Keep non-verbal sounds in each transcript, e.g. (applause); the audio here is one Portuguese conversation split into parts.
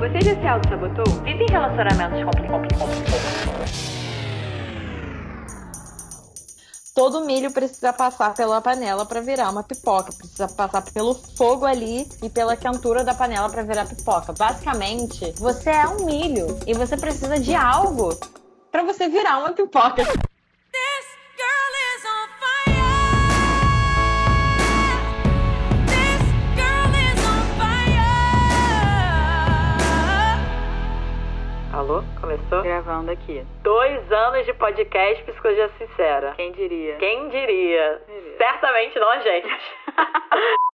Você já se auto-sabotou? Vive em relacionamentos complicados. Todo milho precisa passar pela panela para virar uma pipoca, precisa passar pelo fogo ali e pela quentura da panela para virar pipoca. Basicamente, você é um milho e você precisa de algo para você virar uma pipoca. Alô? Começou? Gravando aqui. Dois anos de podcast Psicologia Sincera. Quem diria? Quem diria? Quem diria? Certamente não a gente. (laughs)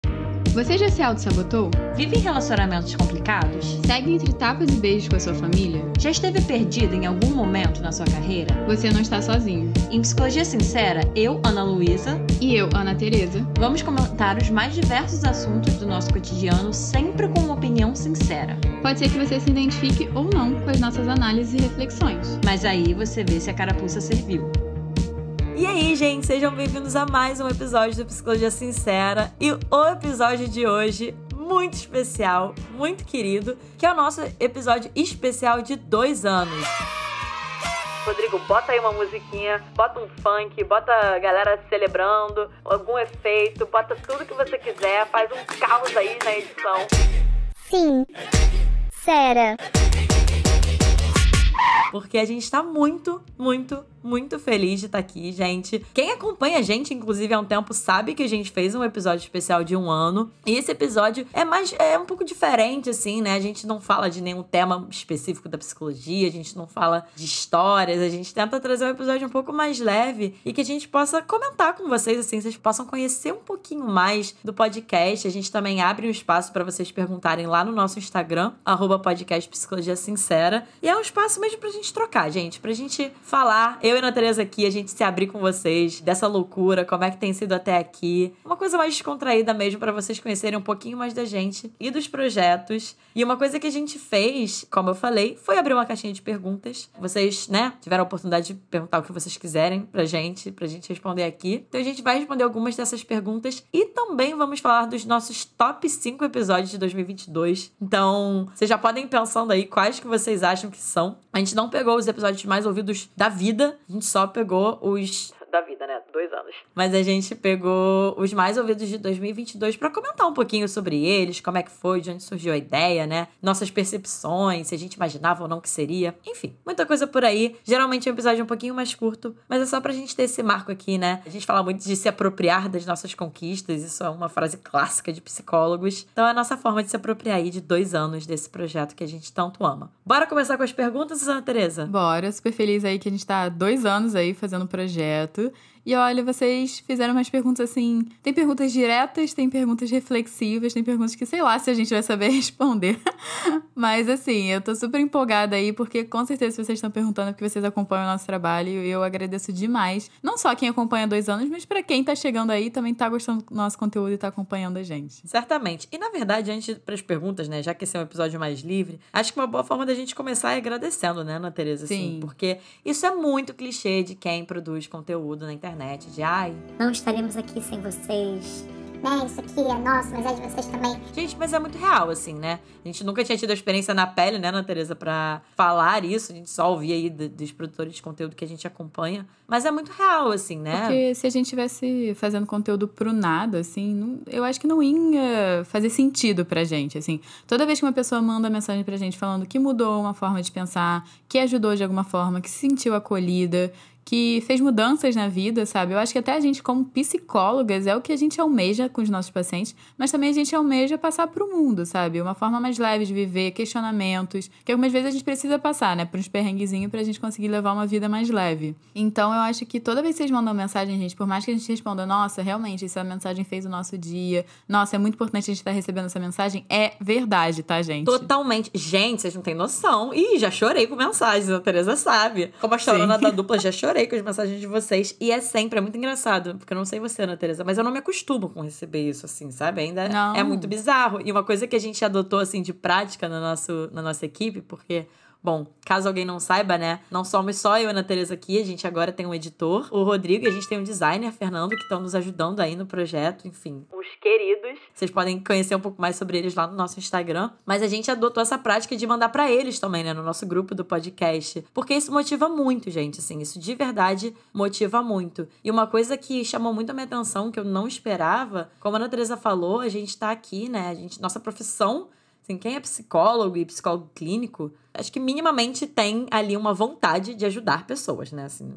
Você já se auto-sabotou? Vive em relacionamentos complicados? Segue entre tapas e beijos com a sua família? Já esteve perdido em algum momento na sua carreira? Você não está sozinho. Em Psicologia Sincera, eu, Ana Luísa, e eu, Ana Tereza, vamos comentar os mais diversos assuntos do nosso cotidiano, sempre com uma opinião sincera. Pode ser que você se identifique ou não com as nossas análises e reflexões. Mas aí você vê se a carapuça serviu. E aí, gente, sejam bem-vindos a mais um episódio do Psicologia Sincera. E o episódio de hoje muito especial, muito querido, que é o nosso episódio especial de dois anos. Rodrigo, bota aí uma musiquinha, bota um funk, bota a galera celebrando, algum efeito, bota tudo que você quiser, faz um caos aí na edição. Sim. Sera. Porque a gente tá muito, muito muito feliz de estar tá aqui, gente. Quem acompanha a gente, inclusive, há um tempo, sabe que a gente fez um episódio especial de um ano. E esse episódio é mais é um pouco diferente, assim, né? A gente não fala de nenhum tema específico da psicologia, a gente não fala de histórias, a gente tenta trazer um episódio um pouco mais leve e que a gente possa comentar com vocês, assim, vocês possam conhecer um pouquinho mais do podcast. A gente também abre um espaço para vocês perguntarem lá no nosso Instagram, arroba podcast Psicologia Sincera. E é um espaço mesmo pra gente trocar, gente, pra gente falar. Eu eu e a Ana aqui, a gente se abrir com vocês dessa loucura, como é que tem sido até aqui. Uma coisa mais descontraída mesmo para vocês conhecerem um pouquinho mais da gente e dos projetos. E uma coisa que a gente fez, como eu falei, foi abrir uma caixinha de perguntas. Vocês, né, tiveram a oportunidade de perguntar o que vocês quiserem pra gente, pra gente responder aqui. Então a gente vai responder algumas dessas perguntas e também vamos falar dos nossos top 5 episódios de 2022. Então, vocês já podem ir pensando aí quais que vocês acham que são a gente não pegou os episódios mais ouvidos da vida, a gente só pegou os da vida, né? Dois anos. Mas a gente pegou os mais ouvidos de 2022 para comentar um pouquinho sobre eles, como é que foi, de onde surgiu a ideia, né? Nossas percepções, se a gente imaginava ou não que seria. Enfim, muita coisa por aí. Geralmente é um episódio um pouquinho mais curto, mas é só pra gente ter esse marco aqui, né? A gente fala muito de se apropriar das nossas conquistas, isso é uma frase clássica de psicólogos. Então é a nossa forma de se apropriar aí de dois anos desse projeto que a gente tanto ama. Bora começar com as perguntas, Ana Tereza? Bora, super feliz aí que a gente tá há dois anos aí fazendo o projeto. peu E olha, vocês fizeram umas perguntas assim. Tem perguntas diretas, tem perguntas reflexivas, tem perguntas que sei lá se a gente vai saber (laughs) responder. Mas assim, eu tô super empolgada aí, porque com certeza vocês estão perguntando porque vocês acompanham o nosso trabalho e eu agradeço demais. Não só quem acompanha há dois anos, mas para quem tá chegando aí também tá gostando do nosso conteúdo e tá acompanhando a gente. Certamente. E na verdade, antes para as perguntas, né, já que esse é um episódio mais livre, acho que uma boa forma da gente começar é agradecendo, né, Ana Tereza? Assim, Sim. Assim, porque isso é muito clichê de quem produz conteúdo na internet internet de ai. Não estaremos aqui sem vocês. Né, isso aqui é nosso, mas é de vocês também. Gente, mas é muito real, assim, né? A gente nunca tinha tido a experiência na pele, né, Ana Tereza, pra falar isso. A gente só ouvia aí dos produtores de conteúdo que a gente acompanha. Mas é muito real, assim, né? Porque se a gente tivesse fazendo conteúdo pro nada, assim, não, eu acho que não ia fazer sentido pra gente, assim. Toda vez que uma pessoa manda mensagem pra gente falando que mudou uma forma de pensar, que ajudou de alguma forma, que se sentiu acolhida, que fez mudanças na vida, sabe? Eu acho que até a gente, como psicólogas, é o que a gente almeja com os nossos pacientes, mas também a gente almeja passar para o mundo, sabe? Uma forma mais leve de viver, questionamentos, que algumas vezes a gente precisa passar, né? Para uns perrenguezinhos para a gente conseguir levar uma vida mais leve. Então, eu acho que toda vez que vocês mandam mensagem, gente, por mais que a gente responda, nossa, realmente, essa mensagem fez o nosso dia, nossa, é muito importante a gente estar tá recebendo essa mensagem, é verdade, tá, gente? Totalmente. Gente, vocês não têm noção. Ih, já chorei com mensagens, a Tereza sabe. Como a chorona da dupla já chorou. (laughs) adorei com as mensagens de vocês. E é sempre, é muito engraçado, porque eu não sei você, Ana Teresa, mas eu não me acostumo com receber isso, assim, sabe? Ainda é não. é muito bizarro. E uma coisa que a gente adotou, assim, de prática na, nosso, na nossa equipe, porque Bom, caso alguém não saiba, né? Não somos só eu e a Ana Tereza aqui, a gente agora tem um editor, o Rodrigo, e a gente tem um designer, Fernando, que estão nos ajudando aí no projeto, enfim. Os queridos. Vocês podem conhecer um pouco mais sobre eles lá no nosso Instagram. Mas a gente adotou essa prática de mandar para eles também, né? No nosso grupo do podcast. Porque isso motiva muito, gente, assim. Isso de verdade motiva muito. E uma coisa que chamou muito a minha atenção, que eu não esperava, como a Ana Tereza falou, a gente tá aqui, né? A gente, nossa profissão Assim, quem é psicólogo e psicólogo clínico, acho que minimamente tem ali uma vontade de ajudar pessoas, né? Assim,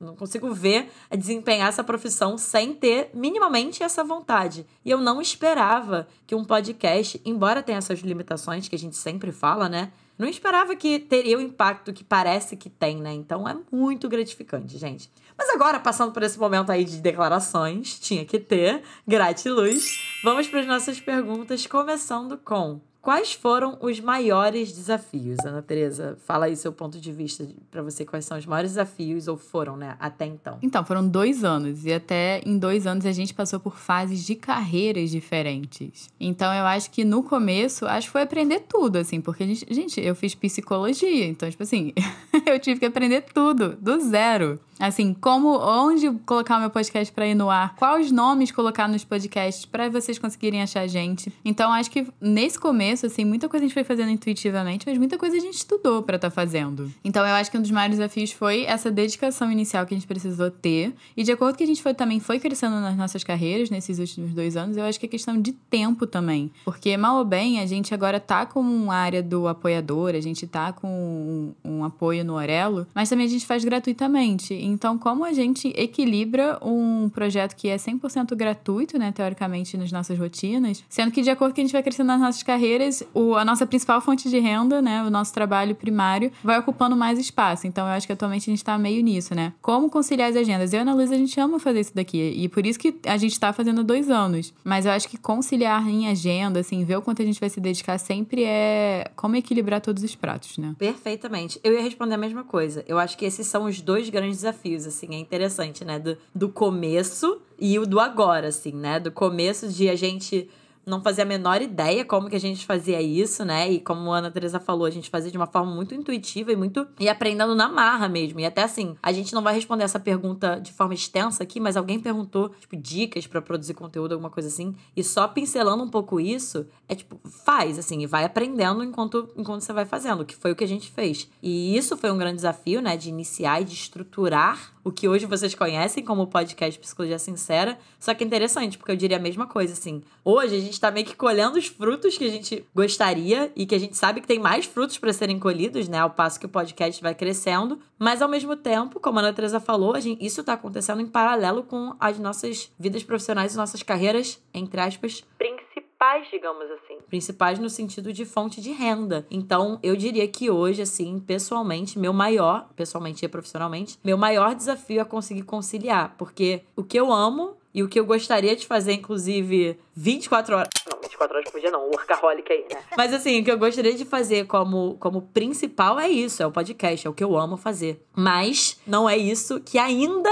não consigo ver desempenhar essa profissão sem ter minimamente essa vontade. E eu não esperava que um podcast, embora tenha essas limitações que a gente sempre fala, né? Não esperava que teria o impacto que parece que tem, né? Então é muito gratificante, gente. Mas agora, passando por esse momento aí de declarações, tinha que ter, gratiluz, vamos para as nossas perguntas, começando com Quais foram os maiores desafios, Ana Teresa? Fala aí seu ponto de vista para você, quais são os maiores desafios, ou foram, né, até então? Então, foram dois anos, e até em dois anos a gente passou por fases de carreiras diferentes. Então, eu acho que no começo, acho que foi aprender tudo, assim, porque a gente, gente eu fiz psicologia, então, tipo assim, (laughs) eu tive que aprender tudo, do zero. Assim, como, onde colocar o meu podcast para ir no ar, quais nomes colocar nos podcasts para vocês conseguirem achar a gente. Então, acho que nesse começo, assim, muita coisa a gente foi fazendo intuitivamente, mas muita coisa a gente estudou para estar tá fazendo. Então, eu acho que um dos maiores desafios foi essa dedicação inicial que a gente precisou ter. E de acordo que a gente foi, também foi crescendo nas nossas carreiras nesses últimos dois anos, eu acho que é questão de tempo também. Porque, mal ou bem, a gente agora tá com uma área do apoiador, a gente tá com um, um apoio no Orelo, mas também a gente faz gratuitamente. Então, como a gente equilibra um projeto que é 100% gratuito, né, teoricamente, nas nossas rotinas, sendo que de acordo que a gente vai crescendo nas nossas carreiras, o, a nossa principal fonte de renda, né, o nosso trabalho primário, vai ocupando mais espaço. Então, eu acho que atualmente a gente está meio nisso, né? Como conciliar as agendas? Eu e a Ana Luísa, a gente ama fazer isso daqui. E por isso que a gente está fazendo dois anos. Mas eu acho que conciliar em agenda, assim, ver o quanto a gente vai se dedicar sempre é como equilibrar todos os pratos, né? Perfeitamente. Eu ia responder a mesma coisa. Eu acho que esses são os dois grandes desafios desafios, assim, é interessante, né? Do, do começo e o do agora, assim, né? Do começo de a gente não fazia a menor ideia como que a gente fazia isso, né? E como a Ana Teresa falou, a gente fazia de uma forma muito intuitiva e muito e aprendendo na marra mesmo. E até assim, a gente não vai responder essa pergunta de forma extensa aqui, mas alguém perguntou, tipo, dicas para produzir conteúdo, alguma coisa assim. E só pincelando um pouco isso, é tipo, faz assim, e vai aprendendo enquanto enquanto você vai fazendo, que foi o que a gente fez. E isso foi um grande desafio, né, de iniciar e de estruturar o que hoje vocês conhecem como podcast Psicologia Sincera. Só que é interessante, porque eu diria a mesma coisa, assim. Hoje a gente tá meio que colhendo os frutos que a gente gostaria e que a gente sabe que tem mais frutos para serem colhidos, né? Ao passo que o podcast vai crescendo. Mas ao mesmo tempo, como a Ana Teresa falou, gente, isso tá acontecendo em paralelo com as nossas vidas profissionais e nossas carreiras, entre aspas, principais principais, digamos assim. Principais no sentido de fonte de renda. Então, eu diria que hoje, assim, pessoalmente, meu maior, pessoalmente e profissionalmente, meu maior desafio é conseguir conciliar. Porque o que eu amo e o que eu gostaria de fazer, inclusive, 24 horas. Não, 24 horas por dia não, workaholic aí, né? Mas assim, o que eu gostaria de fazer como, como principal é isso, é o podcast, é o que eu amo fazer. Mas não é isso que ainda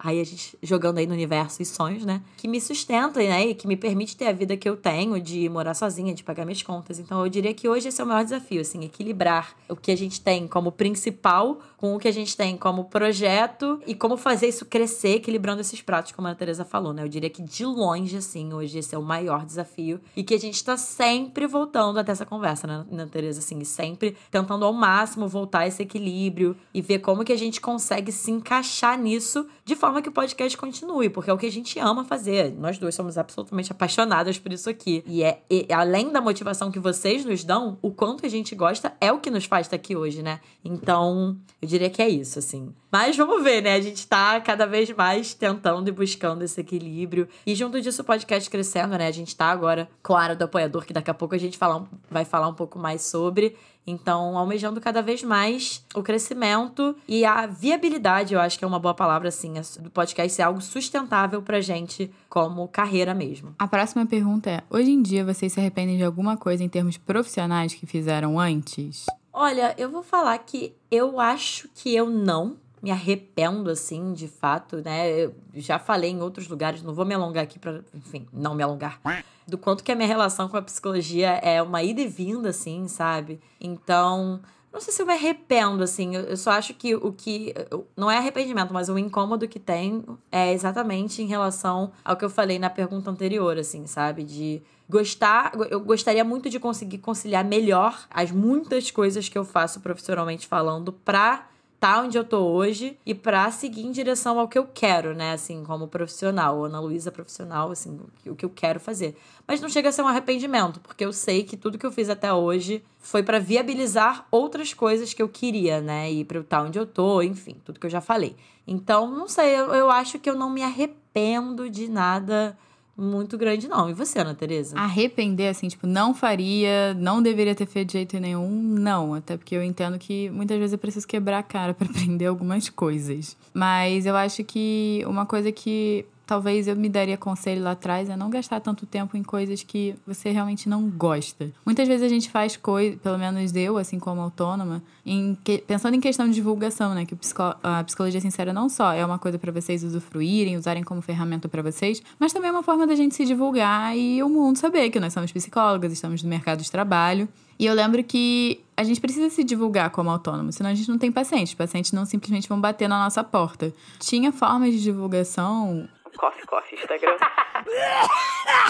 Aí a gente jogando aí no universo e sonhos, né? Que me sustenta, né? E que me permite ter a vida que eu tenho, de morar sozinha, de pagar minhas contas. Então eu diria que hoje esse é o maior desafio, assim, equilibrar o que a gente tem como principal com o que a gente tem como projeto e como fazer isso crescer, equilibrando esses pratos, como a Teresa falou, né? Eu diria que de longe, assim, hoje esse é o maior desafio e que a gente tá sempre voltando até essa conversa, né, né Teresa? Assim, sempre tentando ao máximo voltar esse equilíbrio e ver como que a gente consegue se encaixar nisso de forma que o podcast continue, porque é o que a gente ama fazer. Nós duas somos absolutamente apaixonadas por isso aqui. E é e, além da motivação que vocês nos dão, o quanto a gente gosta é o que nos faz estar tá aqui hoje, né? Então, eu eu diria que é isso, assim. Mas vamos ver, né? A gente tá cada vez mais tentando e buscando esse equilíbrio. E junto disso, o podcast crescendo, né? A gente tá agora com a área do apoiador, que daqui a pouco a gente fala, vai falar um pouco mais sobre. Então, almejando cada vez mais o crescimento e a viabilidade, eu acho que é uma boa palavra, assim, do podcast ser algo sustentável pra gente como carreira mesmo. A próxima pergunta é: hoje em dia vocês se arrependem de alguma coisa em termos profissionais que fizeram antes? Olha, eu vou falar que eu acho que eu não me arrependo assim, de fato, né? Eu já falei em outros lugares, não vou me alongar aqui para, enfim, não me alongar. Do quanto que a minha relação com a psicologia é uma ida e vinda assim, sabe? Então, não sei se eu me arrependo assim, eu só acho que o que não é arrependimento, mas o incômodo que tem é exatamente em relação ao que eu falei na pergunta anterior assim, sabe? De gostar, eu gostaria muito de conseguir conciliar melhor as muitas coisas que eu faço profissionalmente falando pra tá onde eu tô hoje e para seguir em direção ao que eu quero, né? Assim, como profissional, Ana Luísa profissional, assim, o que eu quero fazer. Mas não chega a ser um arrependimento, porque eu sei que tudo que eu fiz até hoje foi para viabilizar outras coisas que eu queria, né? E para eu estar tá onde eu tô, enfim, tudo que eu já falei. Então, não sei, eu, eu acho que eu não me arrependo de nada muito grande, não. E você, Ana Tereza? Arrepender, assim, tipo, não faria, não deveria ter feito de jeito nenhum, não. Até porque eu entendo que muitas vezes eu preciso quebrar a cara para (laughs) aprender algumas coisas. Mas eu acho que uma coisa que talvez eu me daria conselho lá atrás é não gastar tanto tempo em coisas que você realmente não gosta. Muitas vezes a gente faz coisas, pelo menos eu, assim como autônoma, em que, pensando em questão de divulgação, né? Que psico, a psicologia sincera não só é uma coisa para vocês usufruírem, usarem como ferramenta para vocês, mas também é uma forma da gente se divulgar e o mundo saber que nós somos psicólogas, estamos no mercado de trabalho. E eu lembro que a gente precisa se divulgar como autônomo, senão a gente não tem pacientes. Os pacientes não simplesmente vão bater na nossa porta. Tinha formas de divulgação Coffee, coffee, Instagram.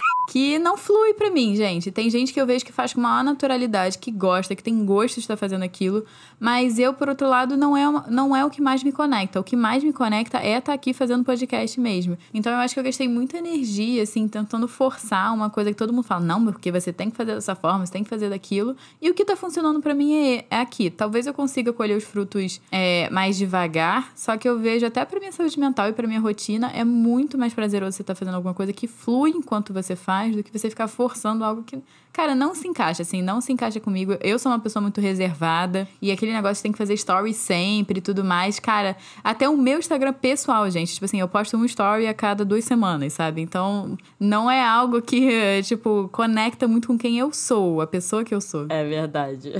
(laughs) que não flui para mim, gente. Tem gente que eu vejo que faz com maior naturalidade, que gosta, que tem gosto de estar fazendo aquilo, mas eu, por outro lado, não é, uma, não é o que mais me conecta. O que mais me conecta é estar tá aqui fazendo podcast mesmo. Então eu acho que eu gastei muita energia, assim, tentando forçar uma coisa que todo mundo fala, não, porque você tem que fazer dessa forma, você tem que fazer daquilo. E o que tá funcionando para mim é, é aqui. Talvez eu consiga colher os frutos é, mais devagar, só que eu vejo até pra minha saúde mental e pra minha rotina, é muito mais prazeroso você estar tá fazendo alguma coisa que flui enquanto você faz mais do que você ficar forçando algo que, cara, não se encaixa, assim, não se encaixa comigo. Eu sou uma pessoa muito reservada e aquele negócio tem que fazer story sempre e tudo mais. Cara, até o meu Instagram pessoal, gente, tipo assim, eu posto um story a cada duas semanas, sabe? Então, não é algo que, eh, tipo, conecta muito com quem eu sou, a pessoa que eu sou. É verdade.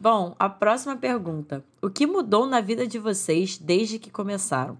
Bom, a próxima pergunta. O que mudou na vida de vocês desde que começaram?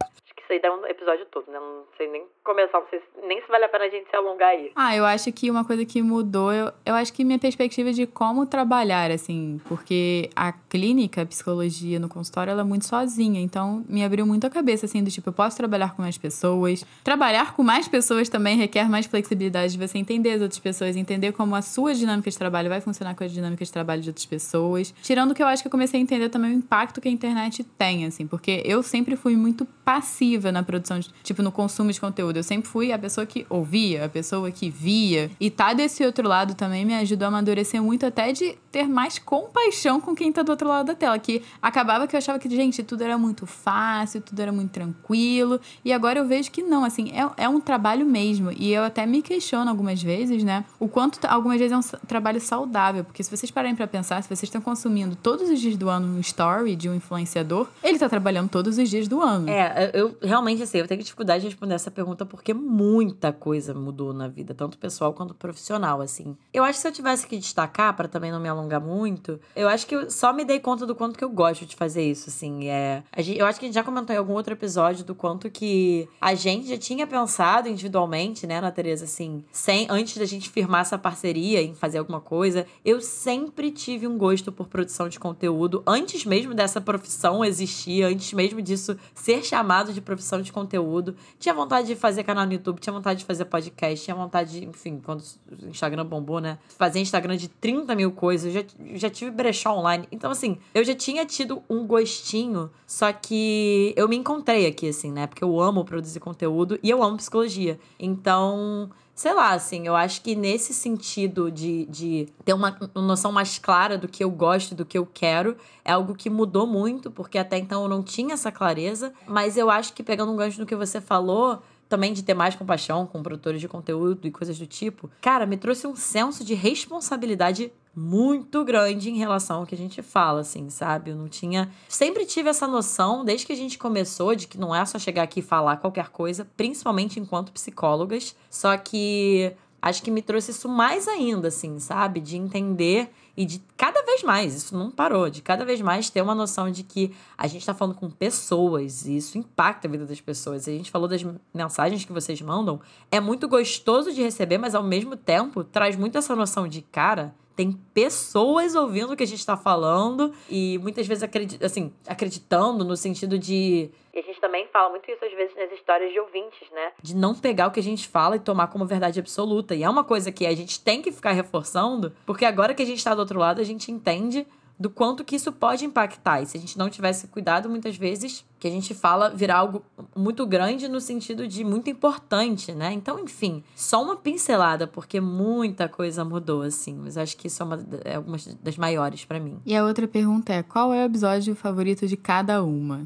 aí dá um episódio todo, né? Não sei nem começar, não sei nem se vale a pena a gente se alongar aí. Ah, eu acho que uma coisa que mudou, eu, eu acho que minha perspectiva de como trabalhar, assim, porque a clínica, a psicologia no consultório, ela é muito sozinha, então me abriu muito a cabeça, assim, do tipo, eu posso trabalhar com mais pessoas. Trabalhar com mais pessoas também requer mais flexibilidade de você entender as outras pessoas, entender como a sua dinâmica de trabalho vai funcionar com a dinâmica de trabalho de outras pessoas. Tirando que eu acho que eu comecei a entender também o impacto que a internet tem, assim, porque eu sempre fui muito passiva na produção, de, tipo, no consumo de conteúdo. Eu sempre fui a pessoa que ouvia, a pessoa que via. E tá desse outro lado também me ajudou a amadurecer muito, até de ter mais compaixão com quem tá do outro lado da tela. Que acabava que eu achava que, gente, tudo era muito fácil, tudo era muito tranquilo. E agora eu vejo que não, assim, é, é um trabalho mesmo. E eu até me questiono algumas vezes, né? O quanto algumas vezes é um trabalho saudável. Porque se vocês pararem para pensar, se vocês estão consumindo todos os dias do ano um story de um influenciador, ele tá trabalhando todos os dias do ano. É, eu realmente assim, eu tenho dificuldade de responder essa pergunta porque muita coisa mudou na vida, tanto pessoal quanto profissional, assim. Eu acho que se eu tivesse que destacar, para também não me alongar muito, eu acho que eu só me dei conta do quanto que eu gosto de fazer isso, assim. É, gente, eu acho que a gente já comentou em algum outro episódio do quanto que a gente já tinha pensado individualmente, né, na Tereza, assim, sem, antes da gente firmar essa parceria em fazer alguma coisa, eu sempre tive um gosto por produção de conteúdo, antes mesmo dessa profissão existir, antes mesmo disso ser chamado de profissão de conteúdo, tinha vontade de fazer canal no YouTube, tinha vontade de fazer podcast, tinha vontade de, enfim, quando o Instagram bombou, né? Fazer Instagram de 30 mil coisas, eu já, já tive brechó online. Então, assim, eu já tinha tido um gostinho, só que eu me encontrei aqui, assim, né? Porque eu amo produzir conteúdo e eu amo psicologia. Então, sei lá, assim, eu acho que nesse sentido de, de ter uma, uma noção mais clara do que eu gosto, do que eu quero, é algo que mudou muito, porque até então eu não tinha essa clareza. Mas eu acho que pegando um gancho no que você falou, também de ter mais compaixão com produtores de conteúdo e coisas do tipo, cara, me trouxe um senso de responsabilidade muito grande em relação ao que a gente fala, assim, sabe? Eu não tinha. Sempre tive essa noção, desde que a gente começou, de que não é só chegar aqui e falar qualquer coisa, principalmente enquanto psicólogas. Só que acho que me trouxe isso mais ainda, assim, sabe? De entender e de cada vez mais, isso não parou, de cada vez mais ter uma noção de que a gente está falando com pessoas e isso impacta a vida das pessoas. A gente falou das mensagens que vocês mandam, é muito gostoso de receber, mas ao mesmo tempo traz muito essa noção de cara. Tem pessoas ouvindo o que a gente está falando e muitas vezes acredit assim, acreditando no sentido de. E a gente também fala muito isso às vezes nas histórias de ouvintes, né? De não pegar o que a gente fala e tomar como verdade absoluta. E é uma coisa que a gente tem que ficar reforçando, porque agora que a gente está do outro lado, a gente entende do quanto que isso pode impactar. E se a gente não tivesse cuidado, muitas vezes, que a gente fala virar algo muito grande no sentido de muito importante, né? Então, enfim, só uma pincelada, porque muita coisa mudou, assim. Mas acho que isso é uma, é uma das maiores para mim. E a outra pergunta é: qual é o episódio favorito de cada uma?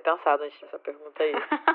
pensado antes dessa pergunta aí. (laughs)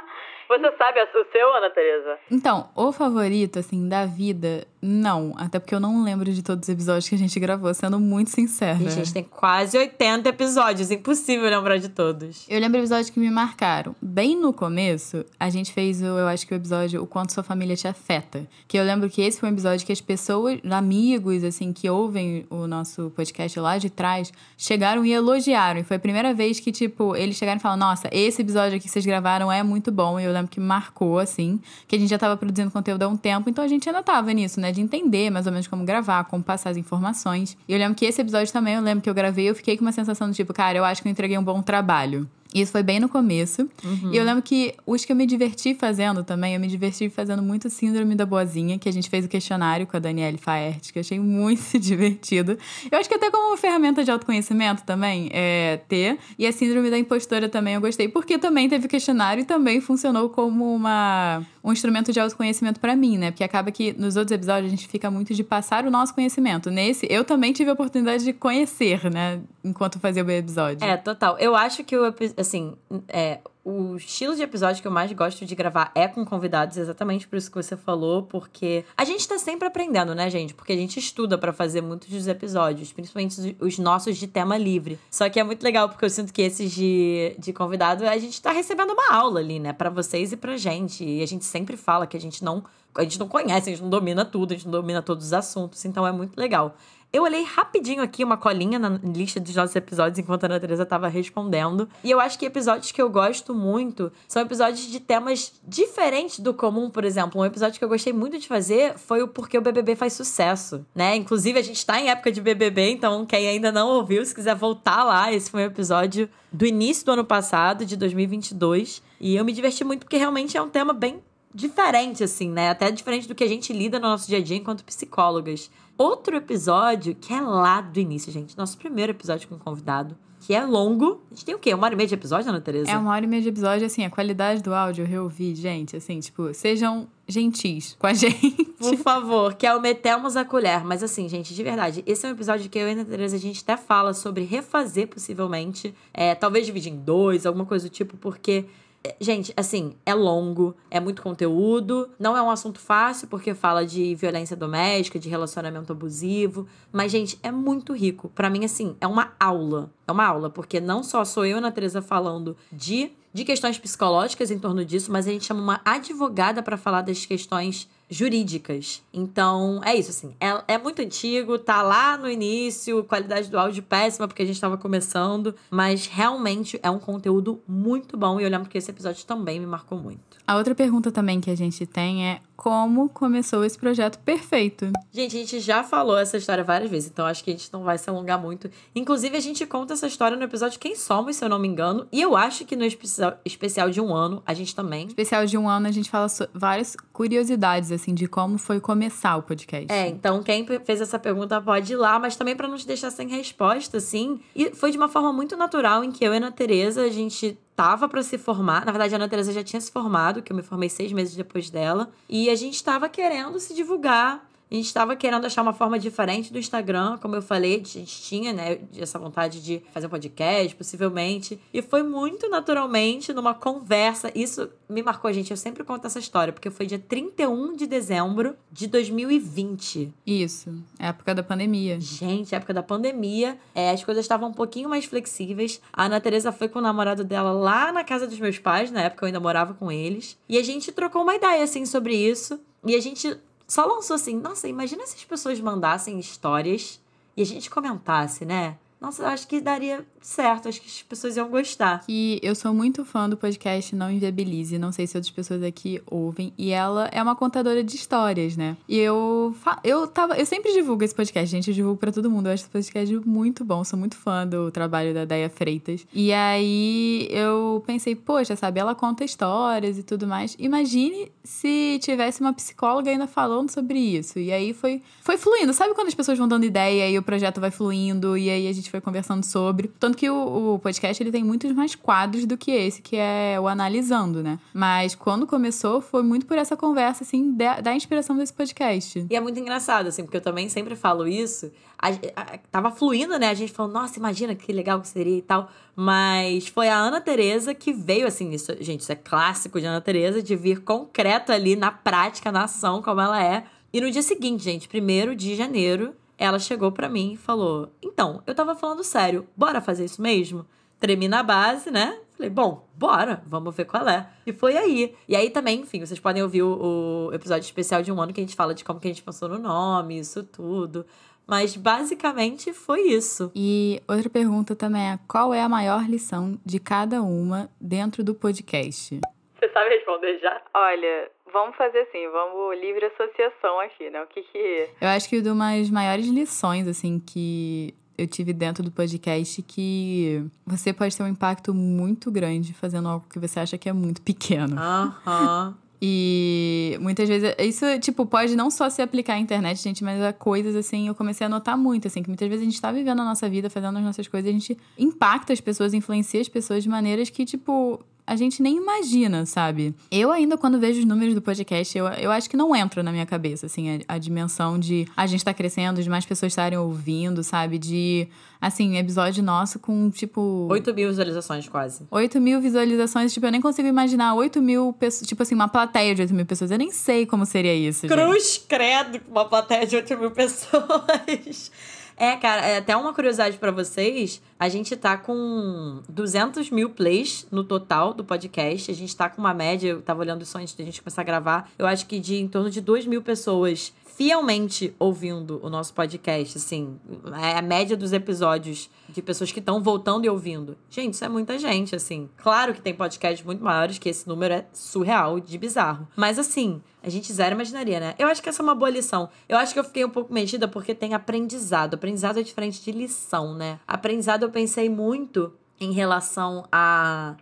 Você sabe o seu, Ana Tereza? Então, o favorito, assim, da vida, não. Até porque eu não lembro de todos os episódios que a gente gravou, sendo muito sincera. E, gente, tem quase 80 episódios. Impossível lembrar de todos. Eu lembro episódios que me marcaram. Bem no começo, a gente fez, o, eu acho que o episódio O Quanto Sua Família Te Afeta. Que eu lembro que esse foi um episódio que as pessoas, amigos, assim, que ouvem o nosso podcast lá de trás, chegaram e elogiaram. E foi a primeira vez que, tipo, eles chegaram e falaram, nossa, esse episódio aqui que vocês gravaram é muito bom. E eu lembro que marcou, assim, que a gente já estava produzindo conteúdo há um tempo, então a gente ainda estava nisso, né? De entender mais ou menos como gravar, como passar as informações. E eu lembro que esse episódio também, eu lembro que eu gravei, eu fiquei com uma sensação do tipo, cara, eu acho que eu entreguei um bom trabalho. Isso foi bem no começo. Uhum. E eu lembro que os que eu me diverti fazendo também, eu me diverti fazendo muito Síndrome da Boazinha, que a gente fez o questionário com a Danielle Faert, que eu achei muito (laughs) divertido. Eu acho que até como ferramenta de autoconhecimento também, é, ter. E a Síndrome da Impostora também eu gostei, porque também teve questionário e também funcionou como uma um instrumento de autoconhecimento para mim, né? Porque acaba que nos outros episódios a gente fica muito de passar o nosso conhecimento. Nesse, eu também tive a oportunidade de conhecer, né? Enquanto fazia o episódio. É, total. Eu acho que o assim, é, o estilo de episódio que eu mais gosto de gravar é com convidados, exatamente por isso que você falou, porque a gente tá sempre aprendendo, né, gente? Porque a gente estuda para fazer muitos dos episódios, principalmente os nossos de tema livre. Só que é muito legal porque eu sinto que esses de, de convidado, a gente tá recebendo uma aula ali, né, para vocês e pra gente. E a gente sempre fala que a gente não a gente não conhece, a gente não domina tudo, a gente não domina todos os assuntos, então é muito legal. Eu olhei rapidinho aqui uma colinha na lista dos nossos episódios enquanto a Ana Teresa estava respondendo. E eu acho que episódios que eu gosto muito são episódios de temas diferentes do comum, por exemplo. Um episódio que eu gostei muito de fazer foi o Porquê o BBB faz sucesso, né? Inclusive, a gente está em época de BBB, então quem ainda não ouviu, se quiser voltar lá, esse foi um episódio do início do ano passado, de 2022. E eu me diverti muito porque realmente é um tema bem diferente, assim, né? Até diferente do que a gente lida no nosso dia a dia enquanto psicólogas outro episódio que é lá do início, gente. Nosso primeiro episódio com um convidado, que é longo. A gente tem o quê? Uma hora e meia de episódio, Ana Tereza? É uma hora e meia de episódio, assim, a qualidade do áudio eu reouvi, gente, assim, tipo, sejam gentis com a (laughs) gente. Por favor, que é o metemos a colher. Mas assim, gente, de verdade, esse é um episódio que eu e a Ana Tereza, a gente até fala sobre refazer possivelmente. É, talvez dividir em dois, alguma coisa do tipo, porque é, gente, assim, é longo, é muito conteúdo, não é um assunto fácil, porque fala de violência doméstica, de relacionamento abusivo, mas, gente, é muito rico. Para mim, assim, é uma aula. É uma aula, porque não só sou eu, e a Teresa, falando de de questões psicológicas em torno disso, mas a gente chama uma advogada para falar das questões jurídicas. Então, é isso, assim. É, é, muito antigo, tá lá no início, qualidade do áudio péssima, porque a gente estava começando, mas realmente é um conteúdo muito bom e eu lembro que esse episódio também me marcou muito. A outra pergunta também que a gente tem é como começou esse projeto perfeito. Gente, a gente já falou essa história várias vezes, então acho que a gente não vai se alongar muito. Inclusive, a gente conta essa história no episódio Quem Somos, se eu não me engano, e eu acho que no especial de um ano a gente também. Especial de um ano a gente fala várias curiosidades, assim, de como foi começar o podcast. É, então quem fez essa pergunta pode ir lá, mas também para não te deixar sem resposta, assim. E foi de uma forma muito natural em que eu e a Ana Tereza, a gente tava para se formar. Na verdade, a Ana Teresa já tinha se formado, que eu me formei seis meses depois dela. E a gente estava querendo se divulgar a gente estava querendo achar uma forma diferente do Instagram, como eu falei, a gente tinha, né, essa vontade de fazer um podcast, possivelmente. E foi muito naturalmente numa conversa. Isso me marcou, gente. Eu sempre conto essa história, porque foi dia 31 de dezembro de 2020. Isso, época da pandemia. Gente, época da pandemia. É, as coisas estavam um pouquinho mais flexíveis. A Ana Teresa foi com o namorado dela lá na casa dos meus pais, na época eu ainda morava com eles. E a gente trocou uma ideia, assim, sobre isso. E a gente só lançou assim: nossa, imagina se as pessoas mandassem histórias e a gente comentasse, né? nossa, acho que daria certo, acho que as pessoas iam gostar. Que eu sou muito fã do podcast Não Inviabilize, não sei se outras pessoas aqui ouvem, e ela é uma contadora de histórias, né? E eu eu tava, eu sempre divulgo esse podcast, gente, eu divulgo para todo mundo, eu acho esse podcast muito bom, sou muito fã do trabalho da Daya Freitas. E aí eu pensei, poxa, sabe, ela conta histórias e tudo mais. Imagine se tivesse uma psicóloga ainda falando sobre isso. E aí foi foi fluindo, sabe quando as pessoas vão dando ideia e o projeto vai fluindo e aí a gente foi conversando sobre. Tanto que o, o, podcast ele tem muitos mais quadros do que esse, que é o Analisando, né? Mas quando começou, foi muito por essa conversa, assim, da inspiração desse podcast. E é muito engraçado, assim, porque eu também sempre falo isso. A, a, tava fluindo, né? A gente falou, nossa, imagina que legal que seria e tal. Mas foi a Ana Tereza que veio, assim, isso, gente, isso é clássico de Ana Tereza, de vir concreto ali na prática, na ação, como ela é. E no dia seguinte, gente, primeiro de janeiro, ela chegou para mim e falou: Então, eu tava falando sério, bora fazer isso mesmo? Tremi na base, né? Falei, bom, bora, vamos ver qual é. E foi aí. E aí também, enfim, vocês podem ouvir o, o episódio especial de um ano que a gente fala de como que a gente pensou no nome, isso tudo. Mas basicamente foi isso. E outra pergunta também é: qual é a maior lição de cada uma dentro do podcast? Você sabe responder já? Olha, vamos fazer assim, vamos livre associação aqui, né? O que que... Eu acho que uma das maiores lições, assim, que eu tive dentro do podcast que você pode ter um impacto muito grande fazendo algo que você acha que é muito pequeno. Aham. Uhum. E muitas vezes isso, tipo, pode não só se aplicar à internet, gente, mas a coisas assim, eu comecei a notar muito, assim, que muitas vezes a gente tá vivendo a nossa vida, fazendo as nossas coisas, a gente impacta as pessoas, influencia as pessoas de maneiras que, tipo, a gente nem imagina, sabe? Eu ainda, quando vejo os números do podcast, eu, eu acho que não entra na minha cabeça, assim, a, a dimensão de a gente tá crescendo, de mais pessoas estarem ouvindo, sabe? De, assim, episódio nosso com, tipo... 8 mil visualizações, quase. 8 mil visualizações, tipo, eu nem consigo imaginar 8 mil pessoas, tipo assim, uma plateia de 8 mil pessoas. Eu nem sei como seria isso, Cruz gente. credo, uma plateia de 8 mil pessoas. É, cara, é até uma curiosidade para vocês. A gente tá com 200 mil plays no total do podcast. A gente tá com uma média, eu tava olhando isso antes da gente começar a gravar, eu acho que de em torno de 2 mil pessoas fielmente ouvindo o nosso podcast, assim, é a média dos episódios de pessoas que estão voltando e ouvindo. Gente, isso é muita gente, assim. Claro que tem podcasts muito maiores, que esse número é surreal, de bizarro. Mas, assim, a gente zero imaginaria, né? Eu acho que essa é uma boa lição. Eu acho que eu fiquei um pouco mexida porque tem aprendizado. Aprendizado é diferente de lição, né? Aprendizado eu pensei muito em relação a.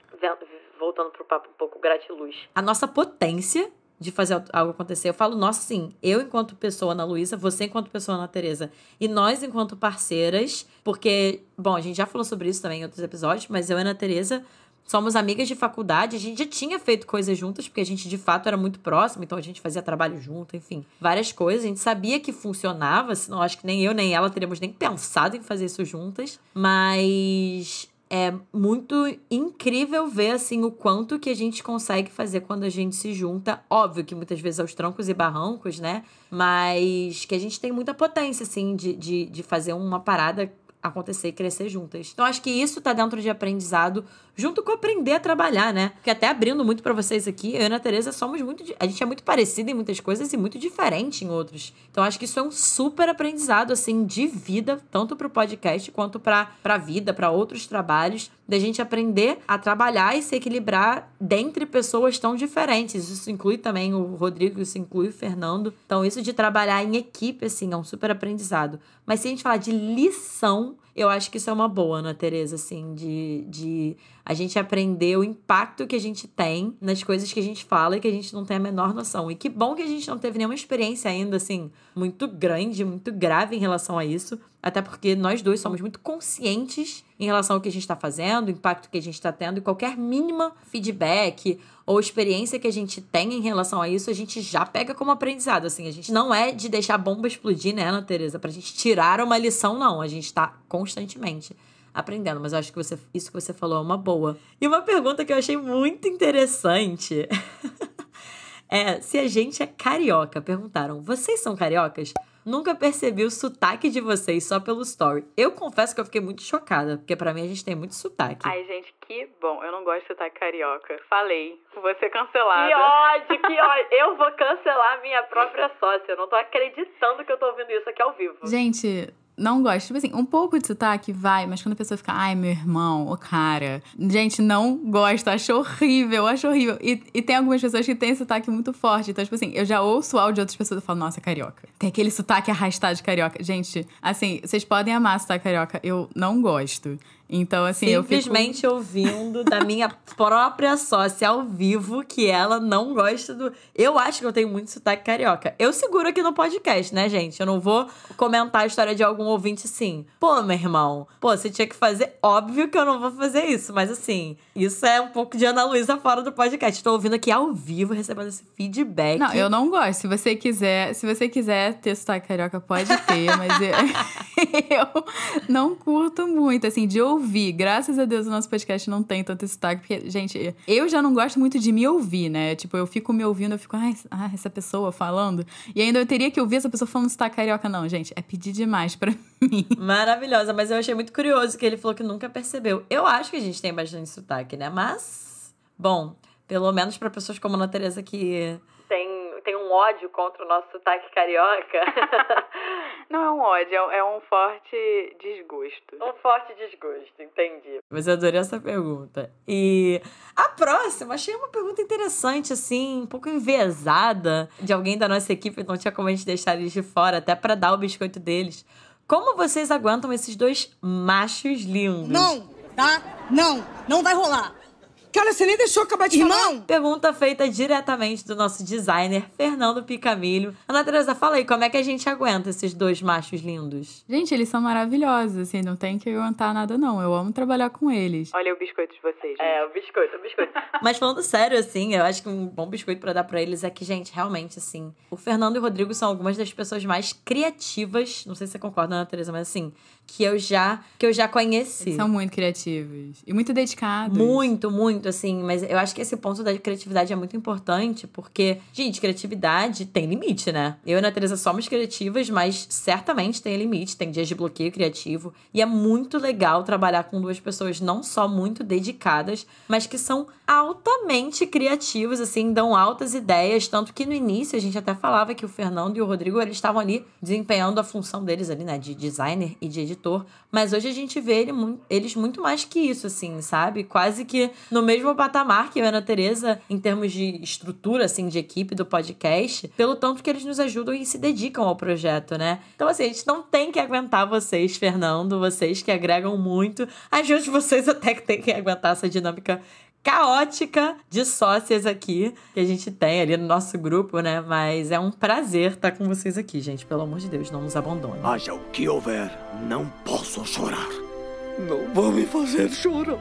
Voltando pro papo um pouco gratiluz. A nossa potência de fazer algo acontecer. Eu falo nossa sim, eu enquanto pessoa Ana Luísa, você enquanto pessoa Ana Teresa e nós enquanto parceiras, porque, bom, a gente já falou sobre isso também em outros episódios, mas eu e Ana Teresa somos amigas de faculdade, a gente já tinha feito coisas juntas, porque a gente de fato era muito próximo, então a gente fazia trabalho junto, enfim, várias coisas. A gente sabia que funcionava, senão acho que nem eu nem ela teríamos nem pensado em fazer isso juntas, mas é muito incrível ver assim o quanto que a gente consegue fazer quando a gente se junta. Óbvio que muitas vezes aos troncos e barrancos, né? Mas que a gente tem muita potência, assim, de, de, de fazer uma parada acontecer e crescer juntas. Então acho que isso tá dentro de aprendizado, junto com aprender a trabalhar, né? Porque até abrindo muito para vocês aqui, eu e a Ana Teresa somos muito, a gente é muito parecida em muitas coisas e muito diferente em outros. Então acho que isso é um super aprendizado assim de vida, tanto pro podcast quanto para para vida, para outros trabalhos, da gente aprender a trabalhar e se equilibrar dentre pessoas tão diferentes. Isso inclui também o Rodrigo, isso inclui o Fernando. Então isso de trabalhar em equipe assim é um super aprendizado. Mas se a gente falar de lição eu acho que isso é uma boa, Ana né, Tereza, assim, de, de a gente aprender o impacto que a gente tem nas coisas que a gente fala e que a gente não tem a menor noção. E que bom que a gente não teve nenhuma experiência ainda, assim, muito grande, muito grave em relação a isso. Até porque nós dois somos muito conscientes em relação ao que a gente está fazendo, o impacto que a gente está tendo, e qualquer mínima feedback ou experiência que a gente tem em relação a isso, a gente já pega como aprendizado. Assim, a gente não é de deixar a bomba explodir, né, Ana Tereza? Pra gente tirar uma lição, não. A gente está constantemente aprendendo. Mas eu acho que você, isso que você falou é uma boa. E uma pergunta que eu achei muito interessante (laughs) é se a gente é carioca. Perguntaram, vocês são cariocas? Nunca percebi o sotaque de vocês só pelo story. Eu confesso que eu fiquei muito chocada, porque para mim a gente tem muito sotaque. Ai, gente, que bom. Eu não gosto de sotaque carioca. Falei, vou ser cancelada. Que ódio, que ódio. eu vou cancelar minha própria sócia. Eu não tô acreditando que eu tô ouvindo isso aqui ao vivo. Gente, não gosto. Tipo assim, um pouco de sotaque vai, mas quando a pessoa fica, ai, meu irmão, o cara. Gente, não gosto, acho horrível, acho horrível. E, e tem algumas pessoas que têm sotaque muito forte. Então, tipo assim, eu já ouço o áudio de outras pessoas e falo, nossa, é carioca. Tem aquele sotaque arrastado de carioca. Gente, assim, vocês podem amar sotaque carioca, eu não gosto. Então, assim, Simplesmente eu fico... ouvindo da minha (laughs) própria sócia ao vivo que ela não gosta do. Eu acho que eu tenho muito sotaque carioca. Eu seguro aqui no podcast, né, gente? Eu não vou comentar a história de algum ouvinte assim. Pô, meu irmão, pô, você tinha que fazer. Óbvio que eu não vou fazer isso, mas assim, isso é um pouco de Ana Luísa fora do podcast. Estou ouvindo aqui ao vivo, recebendo esse feedback. Não, eu não gosto. Se você quiser, se você quiser ter sotaque carioca, pode ter, mas eu, (laughs) eu não curto muito, assim, de ouvir ouvir. Graças a Deus o nosso podcast não tem tanto sotaque, porque, gente, eu já não gosto muito de me ouvir, né? Tipo, eu fico me ouvindo, eu fico, ai, ah, essa pessoa falando. E ainda eu teria que ouvir essa pessoa falando sotaque carioca. Não, gente, é pedir demais pra (laughs) mim. Maravilhosa, mas eu achei muito curioso que ele falou que nunca percebeu. Eu acho que a gente tem bastante sotaque, né? Mas, bom, pelo menos para pessoas como a Ana Tereza que. Tem, tem um ódio contra o nosso sotaque carioca. (laughs) Não é um ódio, é, é um forte desgosto. Um forte desgosto, entendi. Mas eu adorei essa pergunta. E a próxima, achei uma pergunta interessante, assim, um pouco enviesada de alguém da nossa equipe, não tinha como a gente deixar eles de fora, até para dar o biscoito deles. Como vocês aguentam esses dois machos lindos? Não, tá? Não, não vai rolar. Cara, você nem deixou acabar de Irmão. falar. Pergunta feita diretamente do nosso designer, Fernando Picamilho. Ana Teresa, fala aí, como é que a gente aguenta esses dois machos lindos? Gente, eles são maravilhosos, assim, não tem que aguentar nada não. Eu amo trabalhar com eles. Olha o biscoito de vocês. Gente. É, o biscoito, o biscoito. (laughs) Mas falando sério, assim, eu acho que um bom biscoito para dar para eles é que, gente, realmente, assim, o Fernando e o Rodrigo são algumas das pessoas mais criativas, não sei se você concorda, Ana Teresa, mas assim, que eu já, que eu já conheci. Eles são muito criativos e muito dedicados. Muito, muito muito, assim, mas eu acho que esse ponto da criatividade é muito importante, porque, gente, criatividade tem limite, né? Eu e a Ana somos criativas, mas certamente tem limite, tem dias de bloqueio criativo. E é muito legal trabalhar com duas pessoas não só muito dedicadas, mas que são altamente criativas, assim, dão altas ideias. Tanto que no início a gente até falava que o Fernando e o Rodrigo eles estavam ali desempenhando a função deles ali, né, de designer e de editor. Mas hoje a gente vê ele, eles muito mais que isso, assim, sabe? Quase que no meio mesmo patamar que a Ana Tereza em termos de estrutura, assim, de equipe do podcast, pelo tanto que eles nos ajudam e se dedicam ao projeto, né? Então, assim, a gente não tem que aguentar vocês, Fernando, vocês que agregam muito. Ajude vocês até que tem que aguentar essa dinâmica caótica de sócias aqui que a gente tem ali no nosso grupo, né? Mas é um prazer estar com vocês aqui, gente. Pelo amor de Deus, não nos abandone. Haja o que houver, não posso chorar. Não vou me fazer chorar.